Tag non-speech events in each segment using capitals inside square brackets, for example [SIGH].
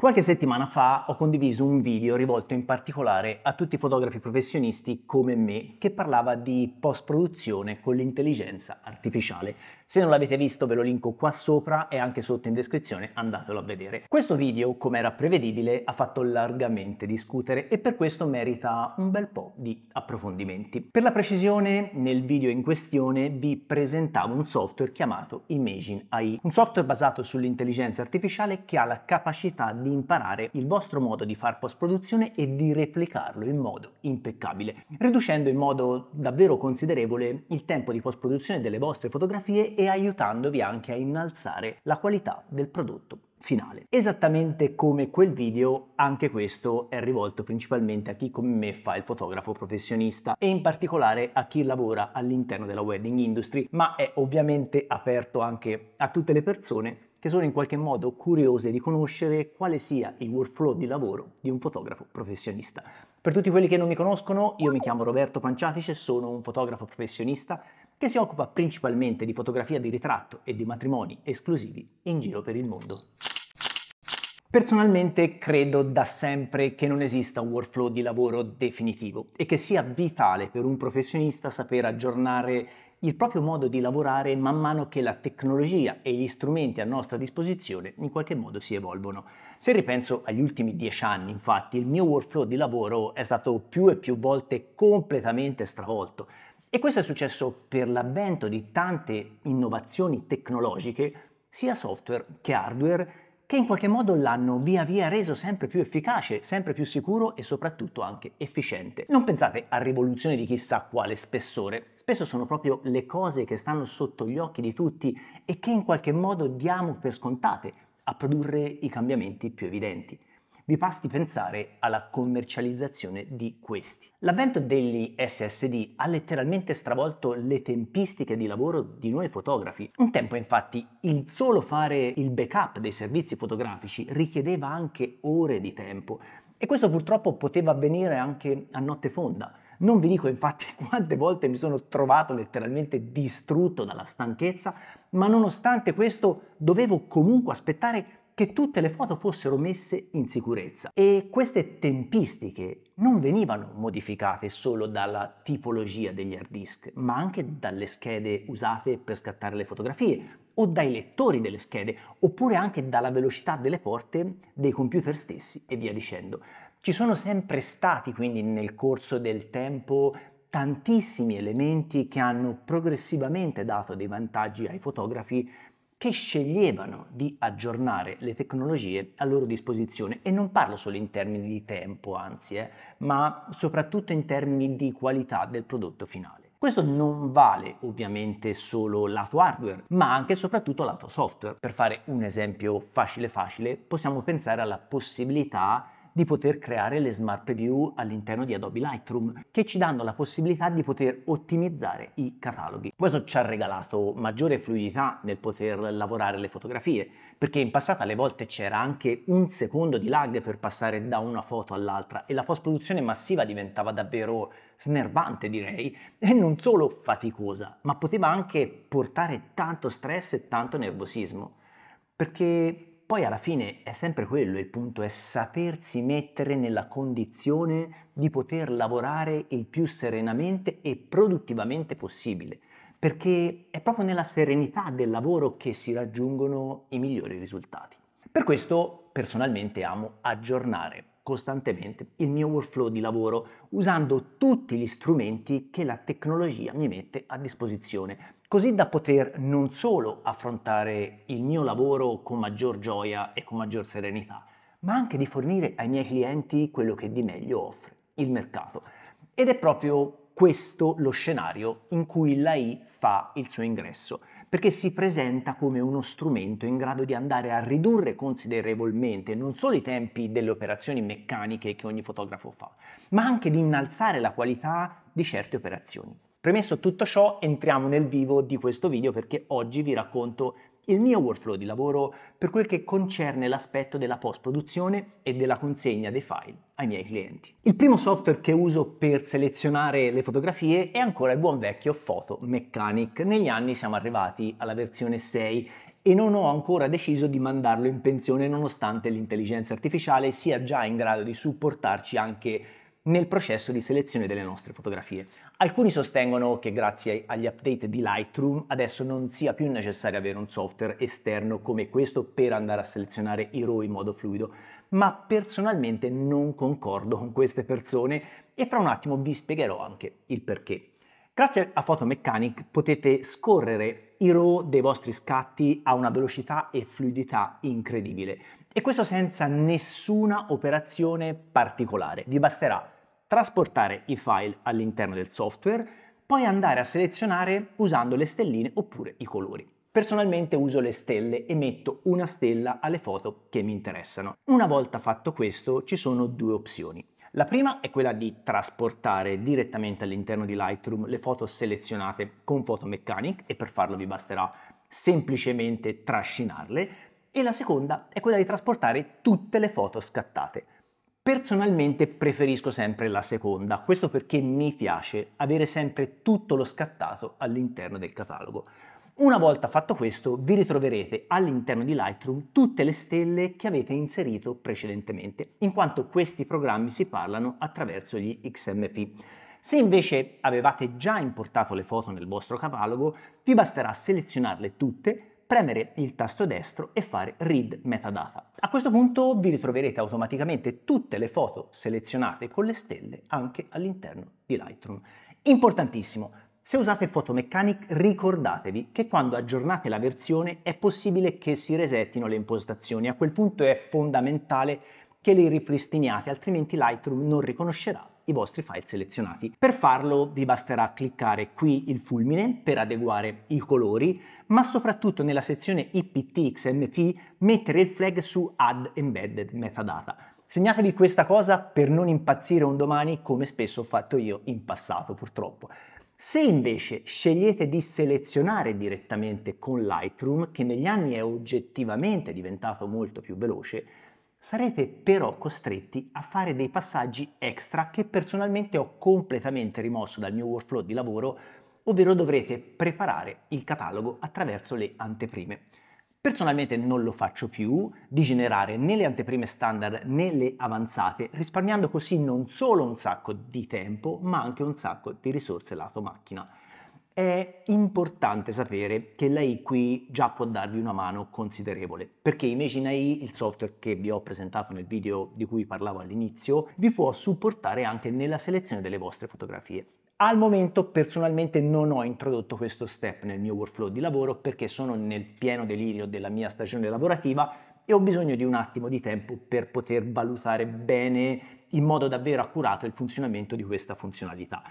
Qualche settimana fa ho condiviso un video rivolto in particolare a tutti i fotografi professionisti come me che parlava di post-produzione con l'intelligenza artificiale. Se non l'avete visto ve lo linko qua sopra e anche sotto in descrizione, andatelo a vedere. Questo video, come era prevedibile, ha fatto largamente discutere e per questo merita un bel po' di approfondimenti. Per la precisione, nel video in questione vi presentavo un software chiamato Imagine AI, un software basato sull'intelligenza artificiale che ha la capacità di di imparare il vostro modo di far post-produzione e di replicarlo in modo impeccabile, riducendo in modo davvero considerevole il tempo di post-produzione delle vostre fotografie e aiutandovi anche a innalzare la qualità del prodotto finale. Esattamente come quel video, anche questo è rivolto principalmente a chi come me fa il fotografo professionista e in particolare a chi lavora all'interno della wedding industry, ma è ovviamente aperto anche a tutte le persone che sono in qualche modo curiose di conoscere quale sia il workflow di lavoro di un fotografo professionista. Per tutti quelli che non mi conoscono, io mi chiamo Roberto Panciatice, sono un fotografo professionista che si occupa principalmente di fotografia di ritratto e di matrimoni esclusivi in giro per il mondo. Personalmente credo da sempre che non esista un workflow di lavoro definitivo e che sia vitale per un professionista sapere aggiornare il proprio modo di lavorare man mano che la tecnologia e gli strumenti a nostra disposizione in qualche modo si evolvono. Se ripenso agli ultimi dieci anni, infatti, il mio workflow di lavoro è stato più e più volte completamente stravolto. E questo è successo per l'avvento di tante innovazioni tecnologiche, sia software che hardware, che in qualche modo l'hanno via via reso sempre più efficace, sempre più sicuro e soprattutto anche efficiente. Non pensate a rivoluzioni di chissà quale spessore, spesso sono proprio le cose che stanno sotto gli occhi di tutti e che in qualche modo diamo per scontate a produrre i cambiamenti più evidenti vi basti pensare alla commercializzazione di questi. L'avvento degli SSD ha letteralmente stravolto le tempistiche di lavoro di noi fotografi. Un tempo infatti il solo fare il backup dei servizi fotografici richiedeva anche ore di tempo e questo purtroppo poteva avvenire anche a notte fonda. Non vi dico infatti [LAUGHS] quante volte mi sono trovato letteralmente distrutto dalla stanchezza, ma nonostante questo dovevo comunque aspettare che tutte le foto fossero messe in sicurezza e queste tempistiche non venivano modificate solo dalla tipologia degli hard disk, ma anche dalle schede usate per scattare le fotografie o dai lettori delle schede, oppure anche dalla velocità delle porte dei computer stessi e via dicendo. Ci sono sempre stati quindi nel corso del tempo tantissimi elementi che hanno progressivamente dato dei vantaggi ai fotografi che sceglievano di aggiornare le tecnologie a loro disposizione e non parlo solo in termini di tempo, anzi, eh, ma soprattutto in termini di qualità del prodotto finale. Questo non vale ovviamente solo lato hardware, ma anche e soprattutto lato software. Per fare un esempio facile facile, possiamo pensare alla possibilità di poter creare le smart preview all'interno di Adobe Lightroom, che ci danno la possibilità di poter ottimizzare i cataloghi. Questo ci ha regalato maggiore fluidità nel poter lavorare le fotografie, perché in passato alle volte c'era anche un secondo di lag per passare da una foto all'altra e la post-produzione massiva diventava davvero snervante direi, e non solo faticosa, ma poteva anche portare tanto stress e tanto nervosismo, perché poi alla fine è sempre quello, il punto è sapersi mettere nella condizione di poter lavorare il più serenamente e produttivamente possibile, perché è proprio nella serenità del lavoro che si raggiungono i migliori risultati. Per questo personalmente amo aggiornare costantemente il mio workflow di lavoro usando tutti gli strumenti che la tecnologia mi mette a disposizione così da poter non solo affrontare il mio lavoro con maggior gioia e con maggior serenità, ma anche di fornire ai miei clienti quello che di meglio offre il mercato. Ed è proprio questo lo scenario in cui l'AI fa il suo ingresso, perché si presenta come uno strumento in grado di andare a ridurre considerevolmente non solo i tempi delle operazioni meccaniche che ogni fotografo fa, ma anche di innalzare la qualità di certe operazioni. Premesso tutto ciò, entriamo nel vivo di questo video perché oggi vi racconto il mio workflow di lavoro per quel che concerne l'aspetto della post-produzione e della consegna dei file ai miei clienti. Il primo software che uso per selezionare le fotografie è ancora il buon vecchio Photo Mechanic. Negli anni siamo arrivati alla versione 6 e non ho ancora deciso di mandarlo in pensione nonostante l'intelligenza artificiale sia già in grado di supportarci anche nel processo di selezione delle nostre fotografie. Alcuni sostengono che grazie agli update di Lightroom adesso non sia più necessario avere un software esterno come questo per andare a selezionare i RAW in modo fluido, ma personalmente non concordo con queste persone e fra un attimo vi spiegherò anche il perché. Grazie a Photomechanic potete scorrere i RAW dei vostri scatti a una velocità e fluidità incredibile e questo senza nessuna operazione particolare. Vi basterà trasportare i file all'interno del software, poi andare a selezionare usando le stelline oppure i colori. Personalmente uso le stelle e metto una stella alle foto che mi interessano. Una volta fatto questo ci sono due opzioni. La prima è quella di trasportare direttamente all'interno di Lightroom le foto selezionate con Photo Mechanic e per farlo vi basterà semplicemente trascinarle e la seconda è quella di trasportare tutte le foto scattate. Personalmente preferisco sempre la seconda, questo perché mi piace avere sempre tutto lo scattato all'interno del catalogo. Una volta fatto questo vi ritroverete all'interno di Lightroom tutte le stelle che avete inserito precedentemente, in quanto questi programmi si parlano attraverso gli XMP. Se invece avevate già importato le foto nel vostro catalogo, vi basterà selezionarle tutte premere il tasto destro e fare Read Metadata. A questo punto vi ritroverete automaticamente tutte le foto selezionate con le stelle anche all'interno di Lightroom. Importantissimo, se usate Photomechanic ricordatevi che quando aggiornate la versione è possibile che si resettino le impostazioni, a quel punto è fondamentale che le ripristiniate, altrimenti Lightroom non riconoscerà i vostri file selezionati. Per farlo vi basterà cliccare qui il fulmine per adeguare i colori, ma soprattutto nella sezione IPTXMP mettere il flag su Add Embedded Metadata. Segnatevi questa cosa per non impazzire un domani come spesso ho fatto io in passato purtroppo. Se invece scegliete di selezionare direttamente con Lightroom, che negli anni è oggettivamente diventato molto più veloce, Sarete però costretti a fare dei passaggi extra che personalmente ho completamente rimosso dal mio workflow di lavoro, ovvero dovrete preparare il catalogo attraverso le anteprime. Personalmente non lo faccio più di generare né le anteprime standard né le avanzate, risparmiando così non solo un sacco di tempo, ma anche un sacco di risorse lato macchina è importante sapere che l'AI qui già può darvi una mano considerevole, perché Imagine AI, il software che vi ho presentato nel video di cui parlavo all'inizio, vi può supportare anche nella selezione delle vostre fotografie. Al momento personalmente non ho introdotto questo step nel mio workflow di lavoro perché sono nel pieno delirio della mia stagione lavorativa e ho bisogno di un attimo di tempo per poter valutare bene in modo davvero accurato il funzionamento di questa funzionalità.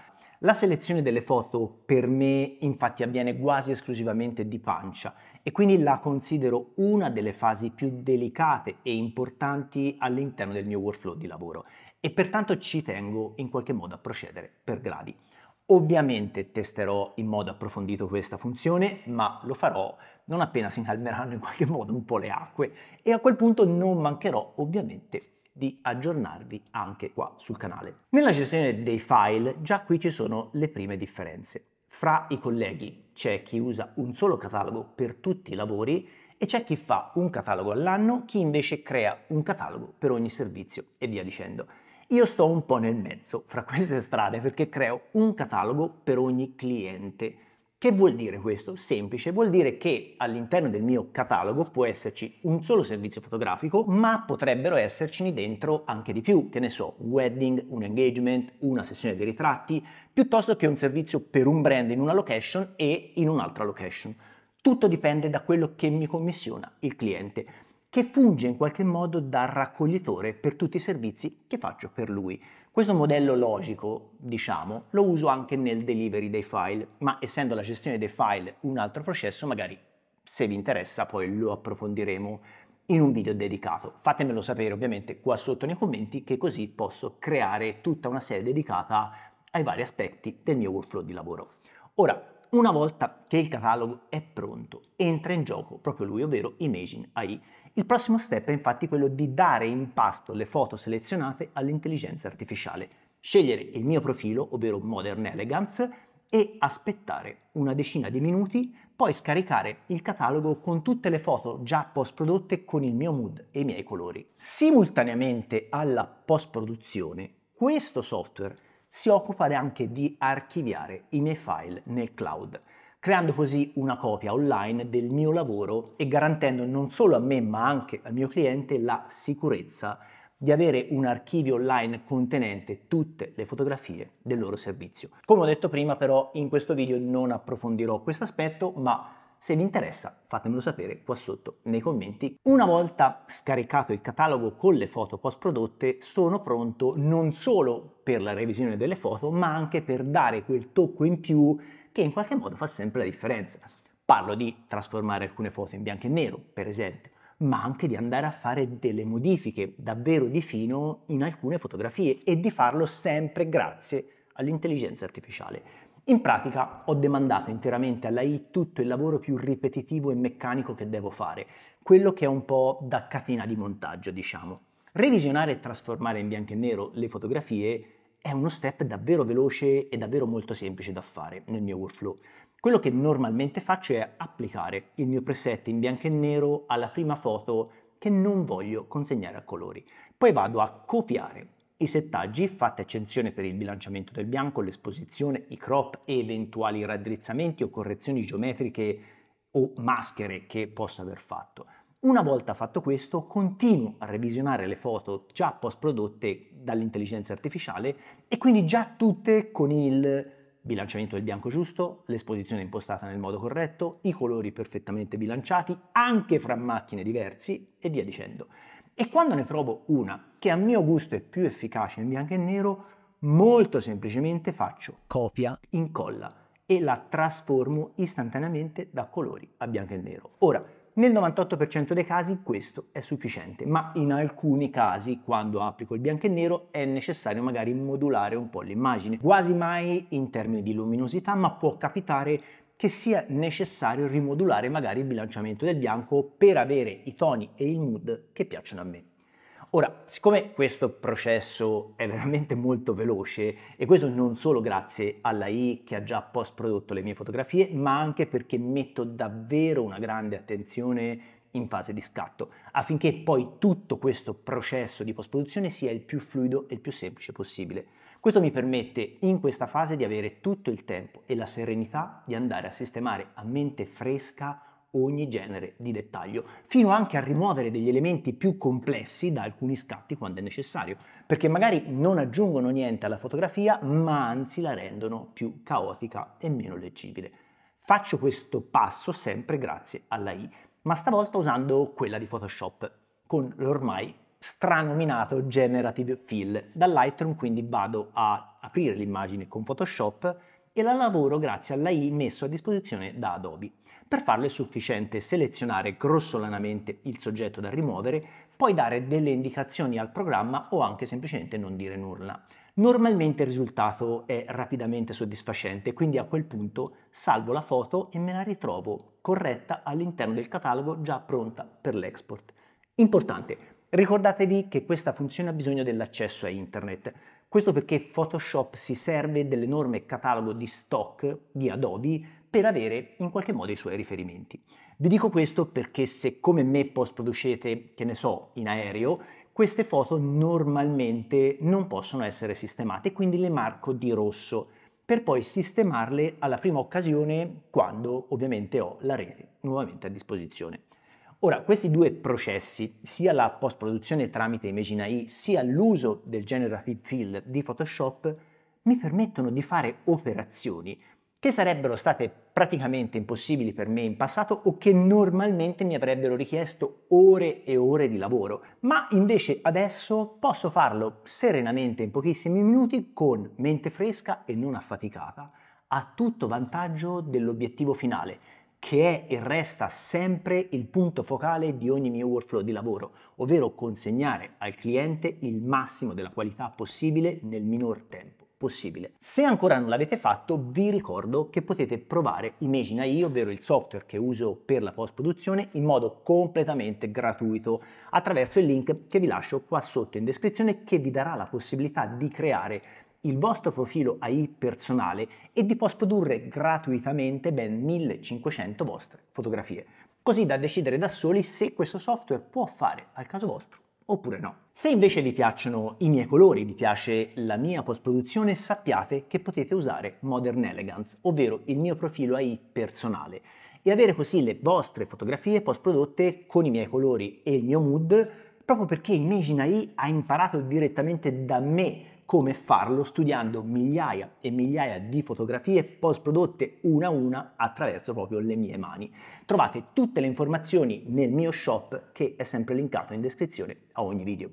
La selezione delle foto per me infatti avviene quasi esclusivamente di pancia e quindi la considero una delle fasi più delicate e importanti all'interno del mio workflow di lavoro e pertanto ci tengo in qualche modo a procedere per gradi. Ovviamente testerò in modo approfondito questa funzione, ma lo farò non appena si calmeranno in qualche modo un po' le acque e a quel punto non mancherò ovviamente di aggiornarvi anche qua sul canale. Nella gestione dei file già qui ci sono le prime differenze. Fra i colleghi c'è chi usa un solo catalogo per tutti i lavori e c'è chi fa un catalogo all'anno, chi invece crea un catalogo per ogni servizio e via dicendo. Io sto un po' nel mezzo fra queste strade perché creo un catalogo per ogni cliente che vuol dire questo? Semplice, vuol dire che all'interno del mio catalogo può esserci un solo servizio fotografico, ma potrebbero essercene dentro anche di più, che ne so, un wedding, un engagement, una sessione di ritratti, piuttosto che un servizio per un brand in una location e in un'altra location. Tutto dipende da quello che mi commissiona il cliente, che funge in qualche modo da raccoglitore per tutti i servizi che faccio per lui. Questo modello logico, diciamo, lo uso anche nel delivery dei file, ma essendo la gestione dei file un altro processo, magari se vi interessa poi lo approfondiremo in un video dedicato. Fatemelo sapere ovviamente qua sotto nei commenti che così posso creare tutta una serie dedicata ai vari aspetti del mio workflow di lavoro. Ora, una volta che il catalogo è pronto, entra in gioco proprio lui, ovvero Imagine AI il prossimo step è infatti quello di dare in pasto le foto selezionate all'intelligenza artificiale, scegliere il mio profilo, ovvero Modern Elegance, e aspettare una decina di minuti, poi scaricare il catalogo con tutte le foto già post prodotte con il mio mood e i miei colori. Simultaneamente alla post produzione, questo software si occupa anche di archiviare i miei file nel cloud creando così una copia online del mio lavoro e garantendo non solo a me ma anche al mio cliente la sicurezza di avere un archivio online contenente tutte le fotografie del loro servizio. Come ho detto prima però in questo video non approfondirò questo aspetto ma se vi interessa fatemelo sapere qua sotto nei commenti. Una volta scaricato il catalogo con le foto post prodotte sono pronto non solo per la revisione delle foto, ma anche per dare quel tocco in più che in qualche modo fa sempre la differenza. Parlo di trasformare alcune foto in bianco e nero, per esempio, ma anche di andare a fare delle modifiche davvero di fino in alcune fotografie e di farlo sempre grazie all'intelligenza artificiale. In pratica ho demandato interamente all'AI tutto il lavoro più ripetitivo e meccanico che devo fare, quello che è un po' da catena di montaggio, diciamo. Revisionare e trasformare in bianco e nero le fotografie è uno step davvero veloce e davvero molto semplice da fare nel mio workflow. Quello che normalmente faccio è applicare il mio preset in bianco e nero alla prima foto che non voglio consegnare a colori. Poi vado a copiare i settaggi, fatte accensione per il bilanciamento del bianco, l'esposizione, i crop e eventuali raddrizzamenti o correzioni geometriche o maschere che posso aver fatto. Una volta fatto questo, continuo a revisionare le foto già post prodotte dall'intelligenza artificiale e quindi già tutte con il bilanciamento del bianco giusto, l'esposizione impostata nel modo corretto, i colori perfettamente bilanciati, anche fra macchine diversi e via dicendo. E quando ne trovo una che a mio gusto è più efficace in bianco e nero, molto semplicemente faccio copia, incolla e la trasformo istantaneamente da colori a bianco e nero. Ora, nel 98% dei casi questo è sufficiente, ma in alcuni casi, quando applico il bianco e nero, è necessario magari modulare un po' l'immagine, quasi mai in termini di luminosità, ma può capitare che sia necessario rimodulare magari il bilanciamento del bianco per avere i toni e il mood che piacciono a me. Ora, siccome questo processo è veramente molto veloce, e questo non solo grazie alla I che ha già post prodotto le mie fotografie, ma anche perché metto davvero una grande attenzione in fase di scatto, affinché poi tutto questo processo di post-produzione sia il più fluido e il più semplice possibile. Questo mi permette in questa fase di avere tutto il tempo e la serenità di andare a sistemare a mente fresca ogni genere di dettaglio, fino anche a rimuovere degli elementi più complessi da alcuni scatti quando è necessario, perché magari non aggiungono niente alla fotografia, ma anzi la rendono più caotica e meno leggibile. Faccio questo passo sempre grazie alla I, ma stavolta usando quella di Photoshop, con l'ormai stranominato Generative Fill. Da Lightroom quindi vado a aprire l'immagine con Photoshop, e la lavoro grazie all'AI messo a disposizione da Adobe. Per farlo è sufficiente selezionare grossolanamente il soggetto da rimuovere, poi dare delle indicazioni al programma o anche semplicemente non dire nulla. Normalmente il risultato è rapidamente soddisfacente, quindi a quel punto salvo la foto e me la ritrovo corretta all'interno del catalogo già pronta per l'export. Importante, ricordatevi che questa funzione ha bisogno dell'accesso a internet. Questo perché Photoshop si serve dell'enorme catalogo di stock di Adobe per avere in qualche modo i suoi riferimenti. Vi dico questo perché se come me post producete, che ne so, in aereo, queste foto normalmente non possono essere sistemate, quindi le marco di rosso per poi sistemarle alla prima occasione quando ovviamente ho la rete nuovamente a disposizione. Ora, questi due processi, sia la post-produzione tramite Imagine AI, sia l'uso del Generative Fill di Photoshop, mi permettono di fare operazioni che sarebbero state praticamente impossibili per me in passato o che normalmente mi avrebbero richiesto ore e ore di lavoro, ma invece adesso posso farlo serenamente in pochissimi minuti con mente fresca e non affaticata, a tutto vantaggio dell'obiettivo finale, che è e resta sempre il punto focale di ogni mio workflow di lavoro, ovvero consegnare al cliente il massimo della qualità possibile nel minor tempo possibile. Se ancora non l'avete fatto, vi ricordo che potete provare Imagina.io, ovvero il software che uso per la post-produzione, in modo completamente gratuito attraverso il link che vi lascio qua sotto in descrizione che vi darà la possibilità di creare il vostro profilo AI personale e di post-produrre gratuitamente ben 1500 vostre fotografie, così da decidere da soli se questo software può fare al caso vostro oppure no. Se invece vi piacciono i miei colori, vi piace la mia post-produzione, sappiate che potete usare Modern Elegance, ovvero il mio profilo AI personale, e avere così le vostre fotografie post-prodotte con i miei colori e il mio mood, proprio perché Imagine AI ha imparato direttamente da me come farlo studiando migliaia e migliaia di fotografie post prodotte una a una attraverso proprio le mie mani. Trovate tutte le informazioni nel mio shop che è sempre linkato in descrizione a ogni video.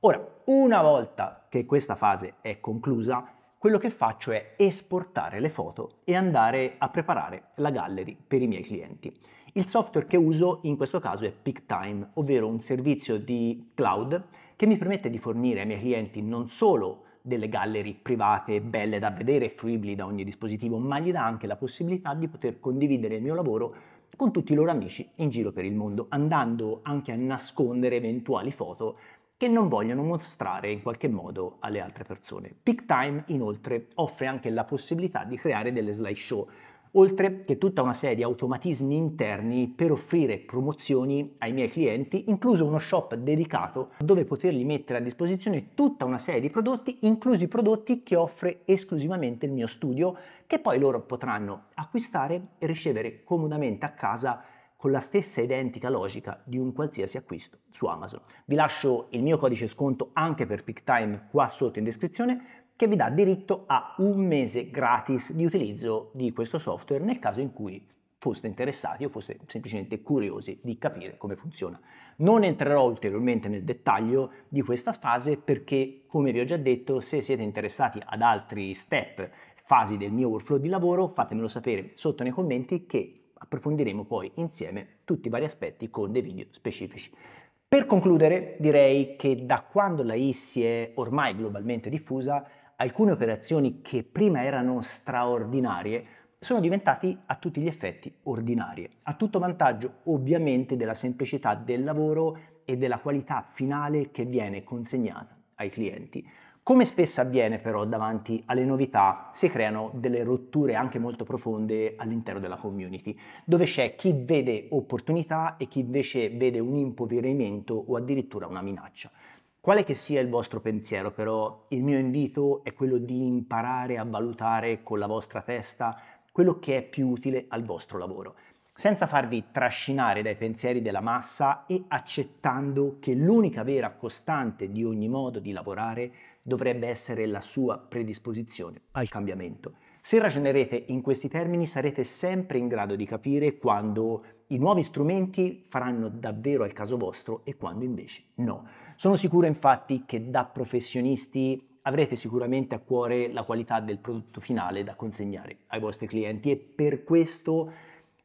Ora, una volta che questa fase è conclusa, quello che faccio è esportare le foto e andare a preparare la gallery per i miei clienti. Il software che uso in questo caso è PickTime, ovvero un servizio di cloud che mi permette di fornire ai miei clienti non solo delle gallery private belle da vedere, fruibili da ogni dispositivo, ma gli dà anche la possibilità di poter condividere il mio lavoro con tutti i loro amici in giro per il mondo, andando anche a nascondere eventuali foto che non vogliono mostrare in qualche modo alle altre persone. PicTime inoltre offre anche la possibilità di creare delle slideshow oltre che tutta una serie di automatismi interni per offrire promozioni ai miei clienti, incluso uno shop dedicato dove potergli mettere a disposizione tutta una serie di prodotti, inclusi prodotti che offre esclusivamente il mio studio, che poi loro potranno acquistare e ricevere comodamente a casa con la stessa identica logica di un qualsiasi acquisto su Amazon. Vi lascio il mio codice sconto anche per PickTime qua sotto in descrizione che vi dà diritto a un mese gratis di utilizzo di questo software nel caso in cui foste interessati o foste semplicemente curiosi di capire come funziona. Non entrerò ulteriormente nel dettaglio di questa fase perché, come vi ho già detto, se siete interessati ad altri step, fasi del mio workflow di lavoro, fatemelo sapere sotto nei commenti che approfondiremo poi insieme tutti i vari aspetti con dei video specifici. Per concludere, direi che da quando la I si è ormai globalmente diffusa, alcune operazioni che prima erano straordinarie sono diventate a tutti gli effetti ordinarie, a tutto vantaggio ovviamente della semplicità del lavoro e della qualità finale che viene consegnata ai clienti. Come spesso avviene però davanti alle novità si creano delle rotture anche molto profonde all'interno della community, dove c'è chi vede opportunità e chi invece vede un impoverimento o addirittura una minaccia. Quale che sia il vostro pensiero, però, il mio invito è quello di imparare a valutare con la vostra testa quello che è più utile al vostro lavoro, senza farvi trascinare dai pensieri della massa e accettando che l'unica vera costante di ogni modo di lavorare dovrebbe essere la sua predisposizione al cambiamento. Se ragionerete in questi termini sarete sempre in grado di capire quando i nuovi strumenti faranno davvero al caso vostro e quando invece no. Sono sicuro infatti che da professionisti avrete sicuramente a cuore la qualità del prodotto finale da consegnare ai vostri clienti e per questo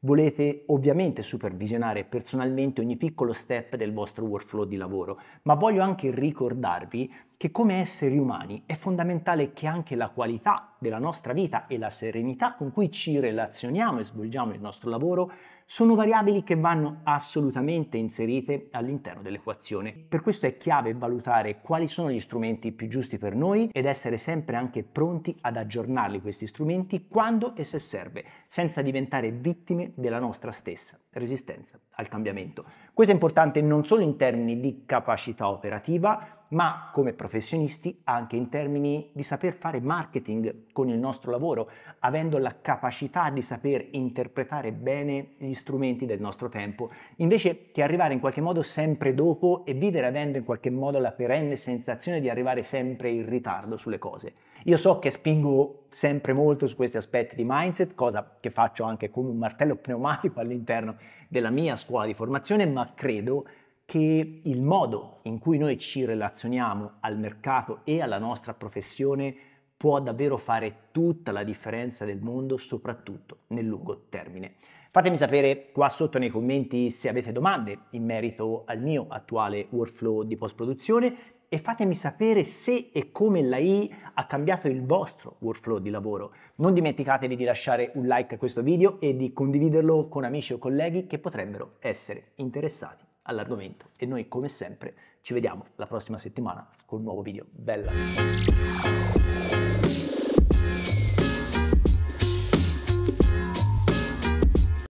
volete ovviamente supervisionare personalmente ogni piccolo step del vostro workflow di lavoro, ma voglio anche ricordarvi che come esseri umani è fondamentale che anche la qualità della nostra vita e la serenità con cui ci relazioniamo e svolgiamo il nostro lavoro sono variabili che vanno assolutamente inserite all'interno dell'equazione. Per questo è chiave valutare quali sono gli strumenti più giusti per noi ed essere sempre anche pronti ad aggiornarli questi strumenti quando e se serve senza diventare vittime della nostra stessa resistenza al cambiamento. Questo è importante non solo in termini di capacità operativa, ma come professionisti anche in termini di saper fare marketing con il nostro lavoro, avendo la capacità di saper interpretare bene gli strumenti del nostro tempo, invece che arrivare in qualche modo sempre dopo e vivere avendo in qualche modo la perenne sensazione di arrivare sempre in ritardo sulle cose. Io so che spingo sempre molto su questi aspetti di mindset, cosa che faccio anche con un martello pneumatico all'interno della mia scuola di formazione, ma credo che il modo in cui noi ci relazioniamo al mercato e alla nostra professione può davvero fare tutta la differenza del mondo, soprattutto nel lungo termine. Fatemi sapere qua sotto nei commenti se avete domande in merito al mio attuale workflow di post-produzione e fatemi sapere se e come l'AI ha cambiato il vostro workflow di lavoro. Non dimenticatevi di lasciare un like a questo video e di condividerlo con amici o colleghi che potrebbero essere interessati all'argomento. E noi come sempre ci vediamo la prossima settimana con un nuovo video. Bella!